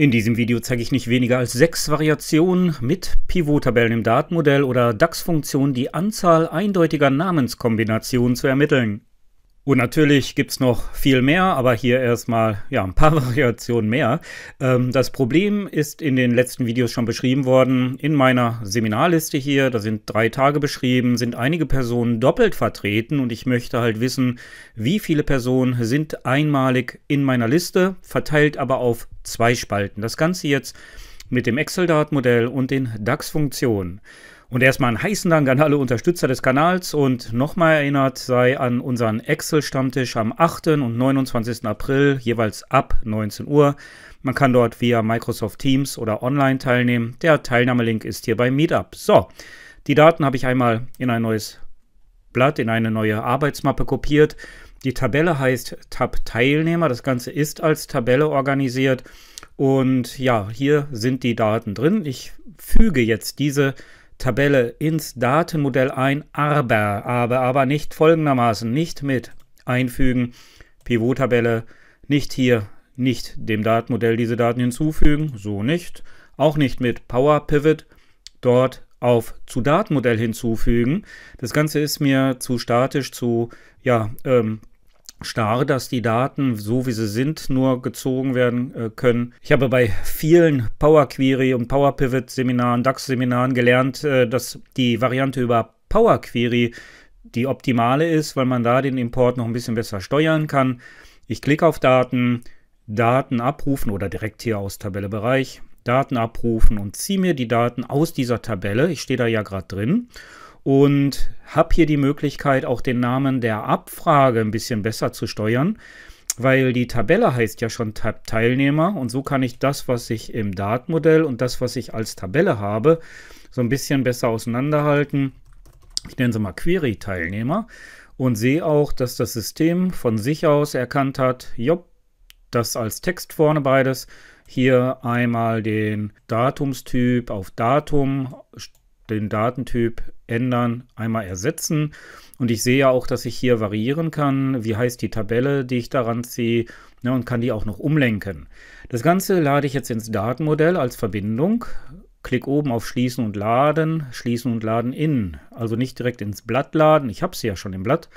In diesem Video zeige ich nicht weniger als sechs Variationen mit Pivot-Tabellen im Dart-Modell oder DAX-Funktion die Anzahl eindeutiger Namenskombinationen zu ermitteln. Und natürlich gibt es noch viel mehr, aber hier erstmal ja, ein paar Variationen mehr. Ähm, das Problem ist in den letzten Videos schon beschrieben worden. In meiner Seminarliste hier, da sind drei Tage beschrieben, sind einige Personen doppelt vertreten und ich möchte halt wissen, wie viele Personen sind einmalig in meiner Liste, verteilt aber auf zwei Spalten. Das Ganze jetzt mit dem Excel-Datenmodell und den DAX-Funktionen. Und erstmal einen heißen Dank an alle Unterstützer des Kanals und nochmal erinnert sei an unseren Excel-Stammtisch am 8. und 29. April, jeweils ab 19 Uhr. Man kann dort via Microsoft Teams oder online teilnehmen. Der Teilnahmelink ist hier bei Meetup. So, die Daten habe ich einmal in ein neues Blatt, in eine neue Arbeitsmappe kopiert die Tabelle heißt Tab Teilnehmer. Das Ganze ist als Tabelle organisiert. Und ja, hier sind die Daten drin. Ich füge jetzt diese Tabelle ins Datenmodell ein, aber, aber, aber nicht folgendermaßen, nicht mit einfügen, Pivot-Tabelle, nicht hier, nicht dem Datenmodell diese Daten hinzufügen, so nicht, auch nicht mit Power Pivot, dort auf zu Datenmodell hinzufügen. Das Ganze ist mir zu statisch, zu ja, ähm, starr, dass die Daten, so wie sie sind, nur gezogen werden äh, können. Ich habe bei vielen Power Query und Power Pivot Seminaren, DAX-Seminaren gelernt, äh, dass die Variante über Power Query die optimale ist, weil man da den Import noch ein bisschen besser steuern kann. Ich klicke auf Daten, Daten abrufen oder direkt hier aus Tabellebereich, Daten abrufen und ziehe mir die Daten aus dieser Tabelle. Ich stehe da ja gerade drin und habe hier die Möglichkeit, auch den Namen der Abfrage ein bisschen besser zu steuern, weil die Tabelle heißt ja schon Teilnehmer und so kann ich das, was ich im Dart-Modell und das, was ich als Tabelle habe, so ein bisschen besser auseinanderhalten. Ich nenne sie mal Query-Teilnehmer und sehe auch, dass das System von sich aus erkannt hat, jopp, das als Text vorne beides. Hier einmal den Datumstyp auf Datum den Datentyp ändern, einmal ersetzen. Und ich sehe ja auch, dass ich hier variieren kann, wie heißt die Tabelle, die ich daran ziehe, ne, und kann die auch noch umlenken. Das Ganze lade ich jetzt ins Datenmodell als Verbindung. Klick oben auf Schließen und Laden, Schließen und Laden in. Also nicht direkt ins Blatt laden, ich habe sie ja schon im Blatt.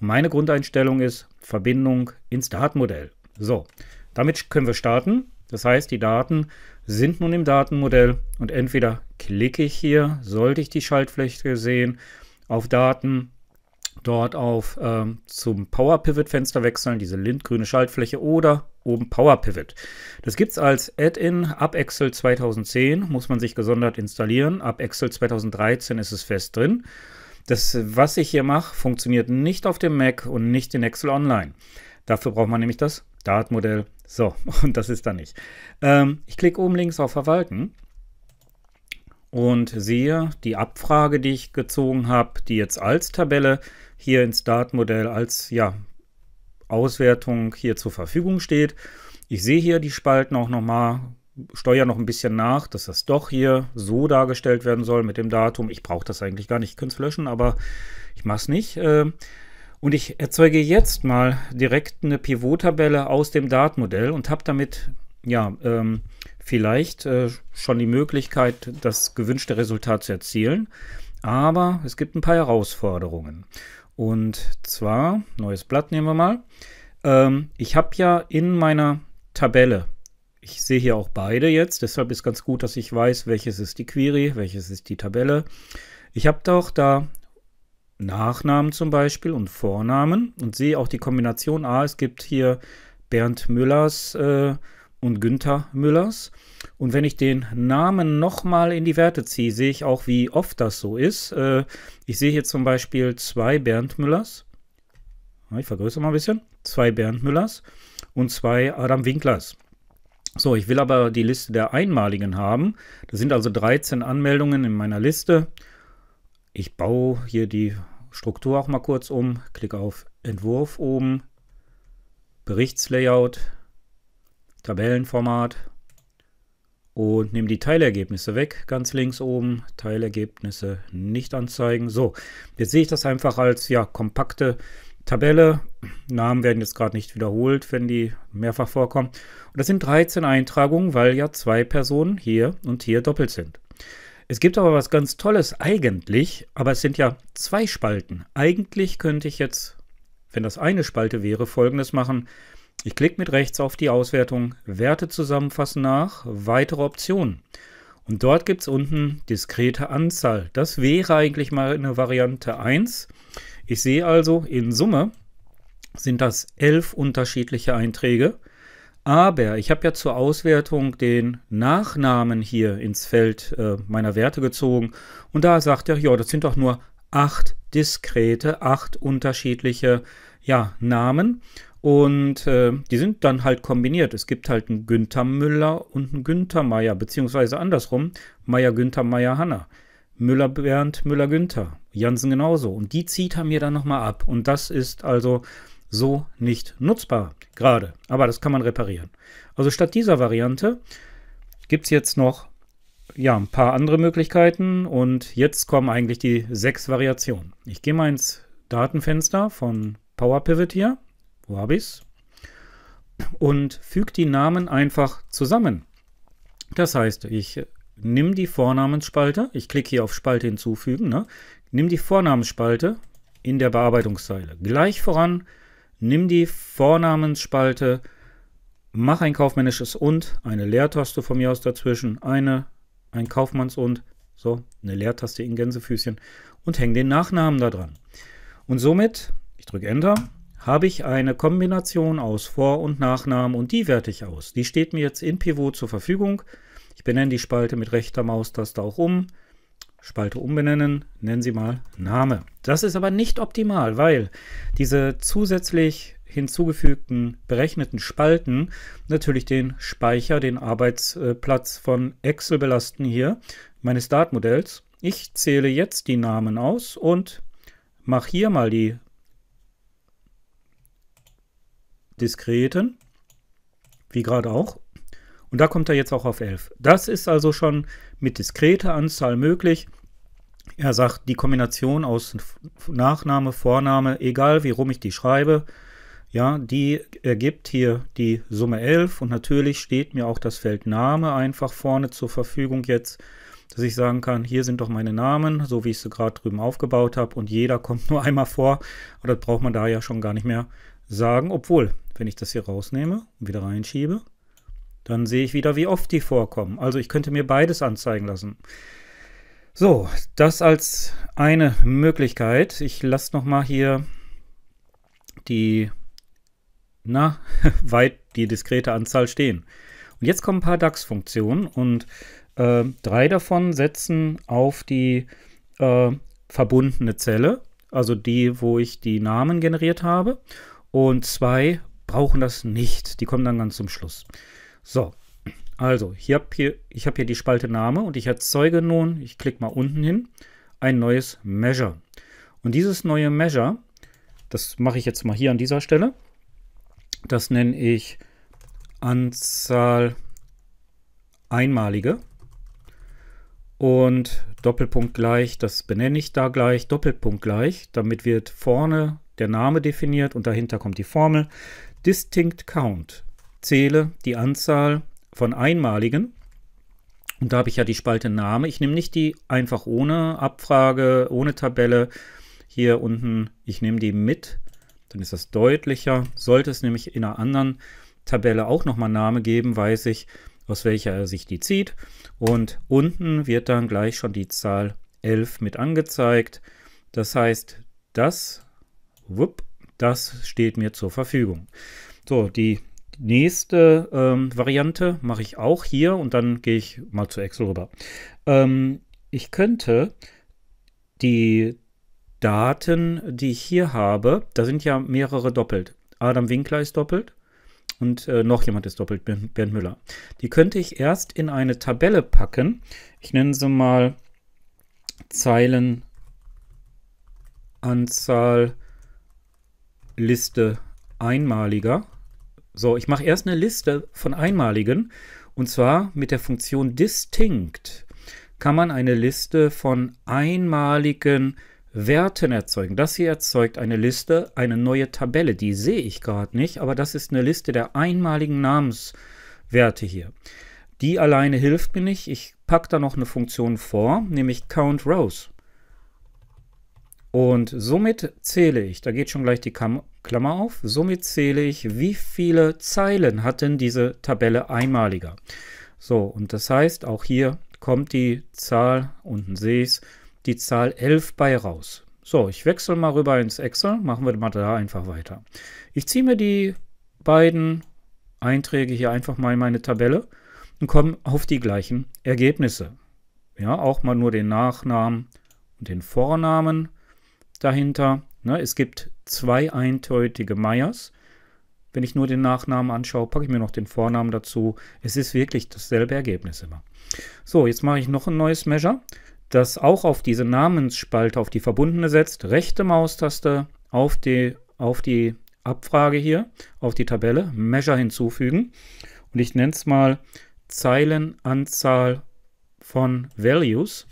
Meine Grundeinstellung ist Verbindung ins Datenmodell. So, damit können wir starten. Das heißt, die Daten sind nun im Datenmodell und entweder klicke ich hier, sollte ich die Schaltfläche sehen, auf Daten, dort auf ähm, zum Power Pivot Fenster wechseln, diese lindgrüne Schaltfläche oder oben Power Pivot. Das gibt es als Add-in ab Excel 2010, muss man sich gesondert installieren. Ab Excel 2013 ist es fest drin. Das, was ich hier mache, funktioniert nicht auf dem Mac und nicht in Excel Online. Dafür braucht man nämlich das Startmodell. So, und das ist da nicht. Ähm, ich klicke oben links auf Verwalten und sehe die Abfrage, die ich gezogen habe, die jetzt als Tabelle hier ins Startmodell als ja, Auswertung hier zur Verfügung steht. Ich sehe hier die Spalten auch nochmal, steuere noch ein bisschen nach, dass das doch hier so dargestellt werden soll mit dem Datum. Ich brauche das eigentlich gar nicht, ich könnte es löschen, aber ich mache es nicht. Äh, und ich erzeuge jetzt mal direkt eine Pivot-Tabelle aus dem Dart-Modell und habe damit ja ähm, vielleicht äh, schon die Möglichkeit, das gewünschte Resultat zu erzielen. Aber es gibt ein paar Herausforderungen. Und zwar, neues Blatt nehmen wir mal. Ähm, ich habe ja in meiner Tabelle, ich sehe hier auch beide jetzt, deshalb ist ganz gut, dass ich weiß, welches ist die Query, welches ist die Tabelle. Ich habe doch da Nachnamen zum Beispiel und Vornamen und sehe auch die Kombination, A, ah, es gibt hier Bernd Müllers äh, und Günther Müllers. Und wenn ich den Namen nochmal in die Werte ziehe, sehe ich auch, wie oft das so ist. Äh, ich sehe hier zum Beispiel zwei Bernd Müllers. Ich vergrößere mal ein bisschen. Zwei Bernd Müllers und zwei Adam Winklers. So, ich will aber die Liste der Einmaligen haben. Das sind also 13 Anmeldungen in meiner Liste. Ich baue hier die Struktur auch mal kurz um, klicke auf Entwurf oben, Berichtslayout, Tabellenformat und nehme die Teilergebnisse weg, ganz links oben, Teilergebnisse nicht anzeigen. So, jetzt sehe ich das einfach als ja kompakte Tabelle. Namen werden jetzt gerade nicht wiederholt, wenn die mehrfach vorkommen. Und das sind 13 Eintragungen, weil ja zwei Personen hier und hier doppelt sind. Es gibt aber was ganz Tolles eigentlich, aber es sind ja zwei Spalten. Eigentlich könnte ich jetzt, wenn das eine Spalte wäre, folgendes machen. Ich klicke mit rechts auf die Auswertung, Werte zusammenfassen nach, weitere Optionen. Und dort gibt es unten diskrete Anzahl. Das wäre eigentlich mal eine Variante 1. Ich sehe also, in Summe sind das elf unterschiedliche Einträge. Aber ich habe ja zur Auswertung den Nachnamen hier ins Feld äh, meiner Werte gezogen. Und da sagt er, ja, das sind doch nur acht diskrete, acht unterschiedliche ja, Namen. Und äh, die sind dann halt kombiniert. Es gibt halt einen Günther Müller und einen Günther Meier, beziehungsweise andersrum, Meier Günther Meier Hanna. Müller Bernd Müller Günther. Jansen genauso. Und die zieht er mir dann nochmal ab. Und das ist also so nicht nutzbar gerade. Aber das kann man reparieren. Also statt dieser Variante gibt es jetzt noch ja, ein paar andere Möglichkeiten und jetzt kommen eigentlich die sechs Variationen. Ich gehe mal ins Datenfenster von PowerPivot hier, wo habe ich es, und füge die Namen einfach zusammen. Das heißt, ich nehme die Vornamensspalte, ich klicke hier auf Spalte hinzufügen, ne? nehme die Vornamensspalte in der Bearbeitungszeile gleich voran, Nimm die Vornamensspalte, mach ein kaufmännisches und, eine Leertaste von mir aus dazwischen, eine, ein Kaufmanns und, so, eine Leertaste in Gänsefüßchen und häng den Nachnamen da dran. Und somit, ich drücke Enter, habe ich eine Kombination aus Vor- und Nachnamen und die werte ich aus. Die steht mir jetzt in Pivot zur Verfügung. Ich benenne die Spalte mit rechter Maustaste auch um, Spalte umbenennen, nennen Sie mal Name. Das ist aber nicht optimal, weil diese zusätzlich hinzugefügten berechneten Spalten natürlich den Speicher, den Arbeitsplatz von Excel belasten hier, meines Datenmodells. Ich zähle jetzt die Namen aus und mache hier mal die diskreten, wie gerade auch. Und da kommt er jetzt auch auf 11. Das ist also schon mit diskreter Anzahl möglich. Er sagt, die Kombination aus Nachname, Vorname, egal wie rum ich die schreibe, ja, die ergibt hier die Summe 11 und natürlich steht mir auch das Feld Name einfach vorne zur Verfügung jetzt, dass ich sagen kann, hier sind doch meine Namen, so wie ich sie gerade drüben aufgebaut habe und jeder kommt nur einmal vor, aber das braucht man da ja schon gar nicht mehr sagen, obwohl, wenn ich das hier rausnehme und wieder reinschiebe, dann sehe ich wieder, wie oft die vorkommen. Also ich könnte mir beides anzeigen lassen. So, das als eine Möglichkeit. Ich lasse nochmal hier die, na, weit die diskrete Anzahl stehen. Und jetzt kommen ein paar DAX-Funktionen und äh, drei davon setzen auf die äh, verbundene Zelle, also die, wo ich die Namen generiert habe. Und zwei brauchen das nicht. Die kommen dann ganz zum Schluss. So, also ich habe hier, hab hier die Spalte Name und ich erzeuge nun, ich klicke mal unten hin, ein neues Measure. Und dieses neue Measure, das mache ich jetzt mal hier an dieser Stelle, das nenne ich Anzahl einmalige und Doppelpunkt gleich, das benenne ich da gleich, Doppelpunkt gleich, damit wird vorne der Name definiert und dahinter kommt die Formel Distinct Count zähle die Anzahl von einmaligen. Und da habe ich ja die Spalte Name. Ich nehme nicht die einfach ohne Abfrage, ohne Tabelle hier unten. Ich nehme die mit. Dann ist das deutlicher. Sollte es nämlich in einer anderen Tabelle auch nochmal Name geben, weiß ich, aus welcher er sich die zieht. Und unten wird dann gleich schon die Zahl 11 mit angezeigt. Das heißt, das, whoop, das steht mir zur Verfügung. So, die Nächste ähm, Variante mache ich auch hier und dann gehe ich mal zu Excel rüber. Ähm, ich könnte die Daten, die ich hier habe, da sind ja mehrere doppelt. Adam Winkler ist doppelt und äh, noch jemand ist doppelt, Bernd Müller. Die könnte ich erst in eine Tabelle packen. Ich nenne sie mal Zeilenanzahl Liste einmaliger. So, ich mache erst eine Liste von einmaligen und zwar mit der Funktion distinct kann man eine Liste von einmaligen Werten erzeugen. Das hier erzeugt eine Liste, eine neue Tabelle, die sehe ich gerade nicht, aber das ist eine Liste der einmaligen Namenswerte hier. Die alleine hilft mir nicht. Ich packe da noch eine Funktion vor, nämlich count rows. Und somit zähle ich, da geht schon gleich die Kam Klammer auf, somit zähle ich, wie viele Zeilen hat denn diese Tabelle einmaliger. So, und das heißt, auch hier kommt die Zahl, unten sehe ich es, die Zahl 11 bei raus. So, ich wechsle mal rüber ins Excel, machen wir mal da einfach weiter. Ich ziehe mir die beiden Einträge hier einfach mal in meine Tabelle und komme auf die gleichen Ergebnisse. Ja, auch mal nur den Nachnamen und den Vornamen dahinter. Ne? Es gibt zwei eindeutige Meyers. Wenn ich nur den Nachnamen anschaue, packe ich mir noch den Vornamen dazu. Es ist wirklich dasselbe Ergebnis immer. So, jetzt mache ich noch ein neues Measure, das auch auf diese Namensspalte, auf die verbundene setzt. Rechte Maustaste auf die, auf die Abfrage hier, auf die Tabelle, Measure hinzufügen. Und ich nenne es mal Zeilenanzahl von Values.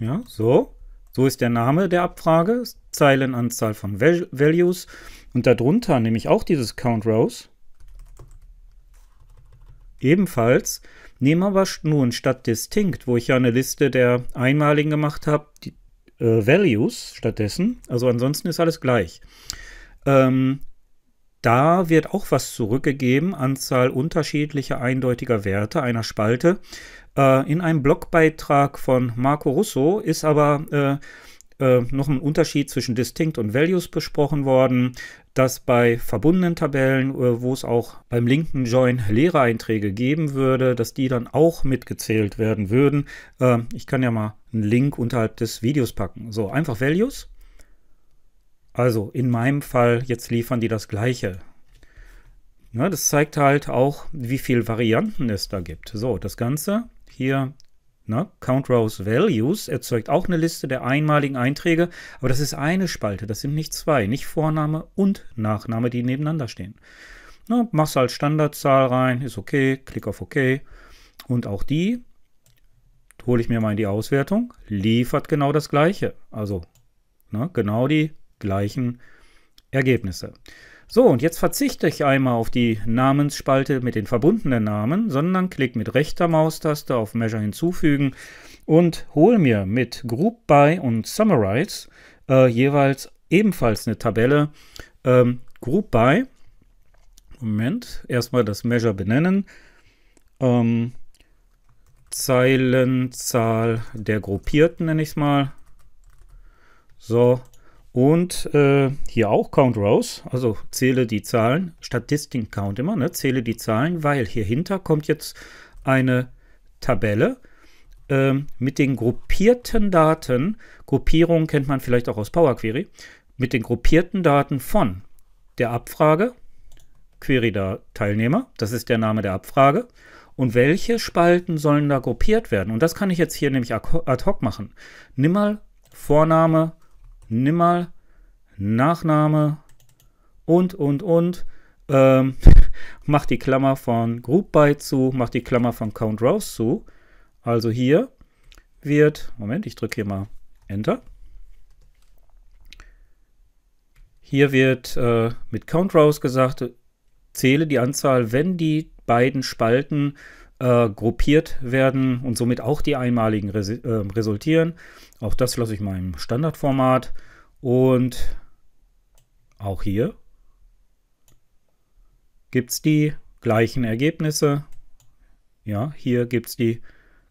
Ja, so. So ist der Name der Abfrage, Zeilenanzahl von Values und darunter nehme ich auch dieses Count Rows. Ebenfalls nehme aber nun statt Distinct, wo ich ja eine Liste der einmaligen gemacht habe, die äh, Values stattdessen. Also ansonsten ist alles gleich. Ähm, da wird auch was zurückgegeben, Anzahl unterschiedlicher eindeutiger Werte einer Spalte. Äh, in einem Blogbeitrag von Marco Russo ist aber äh, äh, noch ein Unterschied zwischen Distinct und Values besprochen worden, dass bei verbundenen Tabellen, äh, wo es auch beim linken Join Lehrereinträge geben würde, dass die dann auch mitgezählt werden würden. Äh, ich kann ja mal einen Link unterhalb des Videos packen. So, einfach Values also in meinem Fall, jetzt liefern die das gleiche. Ne, das zeigt halt auch, wie viele Varianten es da gibt. So, das Ganze hier, ne, Count Rows Values, erzeugt auch eine Liste der einmaligen Einträge, aber das ist eine Spalte, das sind nicht zwei, nicht Vorname und Nachname, die nebeneinander stehen. Ne, machst halt Standardzahl rein, ist okay, klick auf OK. Und auch die hole ich mir mal in die Auswertung, liefert genau das gleiche. Also ne, genau die gleichen Ergebnisse. So, und jetzt verzichte ich einmal auf die Namensspalte mit den verbundenen Namen, sondern klicke mit rechter Maustaste auf Measure hinzufügen und hole mir mit Group By und Summarize äh, jeweils ebenfalls eine Tabelle. Ähm, Group By, Moment, erstmal das Measure benennen. Ähm, Zeilenzahl der Gruppierten nenne ich es mal. So, und äh, hier auch Count Rows, also zähle die Zahlen, Statistik Count immer, ne? zähle die Zahlen, weil hier hinter kommt jetzt eine Tabelle ähm, mit den gruppierten Daten. Gruppierung kennt man vielleicht auch aus Power Query. Mit den gruppierten Daten von der Abfrage, Query da Teilnehmer, das ist der Name der Abfrage, und welche Spalten sollen da gruppiert werden. Und das kann ich jetzt hier nämlich ad hoc machen. Nimm mal Vorname, nimm mal Nachname und, und, und. Ähm, mach die Klammer von Group By zu, mach die Klammer von Count Rows zu. Also hier wird, Moment, ich drücke hier mal Enter. Hier wird äh, mit Count Rows gesagt, zähle die Anzahl, wenn die beiden Spalten äh, gruppiert werden und somit auch die einmaligen res äh, resultieren. Auch das lasse ich mal im Standardformat und auch hier gibt es die gleichen Ergebnisse. Ja, hier gibt es die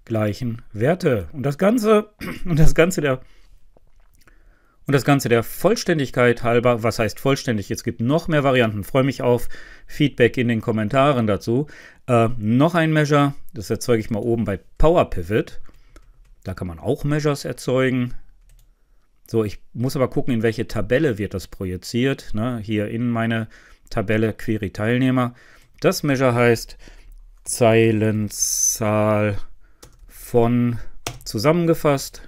gleichen Werte. Und das Ganze, und das Ganze der und das Ganze der Vollständigkeit halber, was heißt vollständig? Es gibt noch mehr Varianten. Freue mich auf Feedback in den Kommentaren dazu. Äh, noch ein Measure, das erzeuge ich mal oben bei Power Pivot. Da kann man auch Measures erzeugen. So, ich muss aber gucken, in welche Tabelle wird das projiziert. Ne? Hier in meine Tabelle Query Teilnehmer. Das Measure heißt Zeilenzahl von zusammengefasst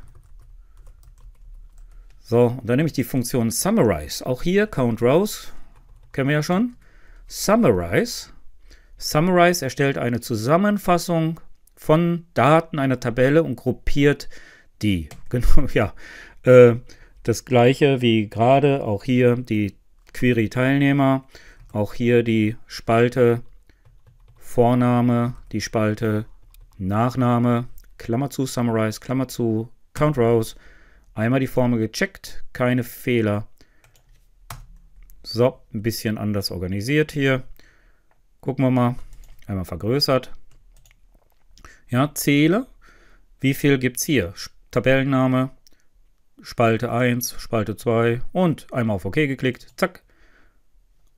so, und dann nehme ich die Funktion Summarize. Auch hier Count Rows, kennen wir ja schon. Summarize. Summarize erstellt eine Zusammenfassung von Daten einer Tabelle und gruppiert die. Genau, ja. Äh, das gleiche wie gerade, auch hier die Query Teilnehmer, auch hier die Spalte Vorname, die Spalte Nachname, Klammer zu Summarize, Klammer zu Count Rows, Einmal die Formel gecheckt, keine Fehler. So, ein bisschen anders organisiert hier. Gucken wir mal. Einmal vergrößert. Ja, zähle. Wie viel gibt es hier? Tabellenname, Spalte 1, Spalte 2 und einmal auf OK geklickt. Zack,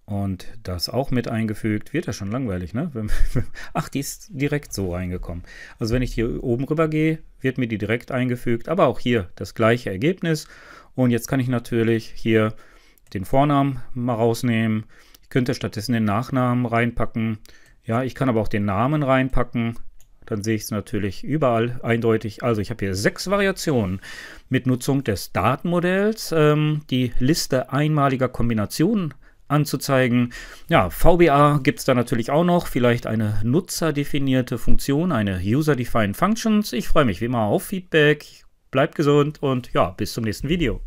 und das auch mit eingefügt. Wird ja schon langweilig, ne? Ach, die ist direkt so reingekommen. Also wenn ich hier oben rüber gehe, wird mir die direkt eingefügt. Aber auch hier das gleiche Ergebnis. Und jetzt kann ich natürlich hier den Vornamen mal rausnehmen. Ich könnte stattdessen den Nachnamen reinpacken. Ja, ich kann aber auch den Namen reinpacken. Dann sehe ich es natürlich überall eindeutig. Also ich habe hier sechs Variationen mit Nutzung des Datenmodells. Ähm, die Liste einmaliger Kombinationen anzuzeigen. Ja, VBA gibt es da natürlich auch noch, vielleicht eine nutzerdefinierte Funktion, eine User-Defined Functions. Ich freue mich wie immer auf Feedback, bleibt gesund und ja, bis zum nächsten Video.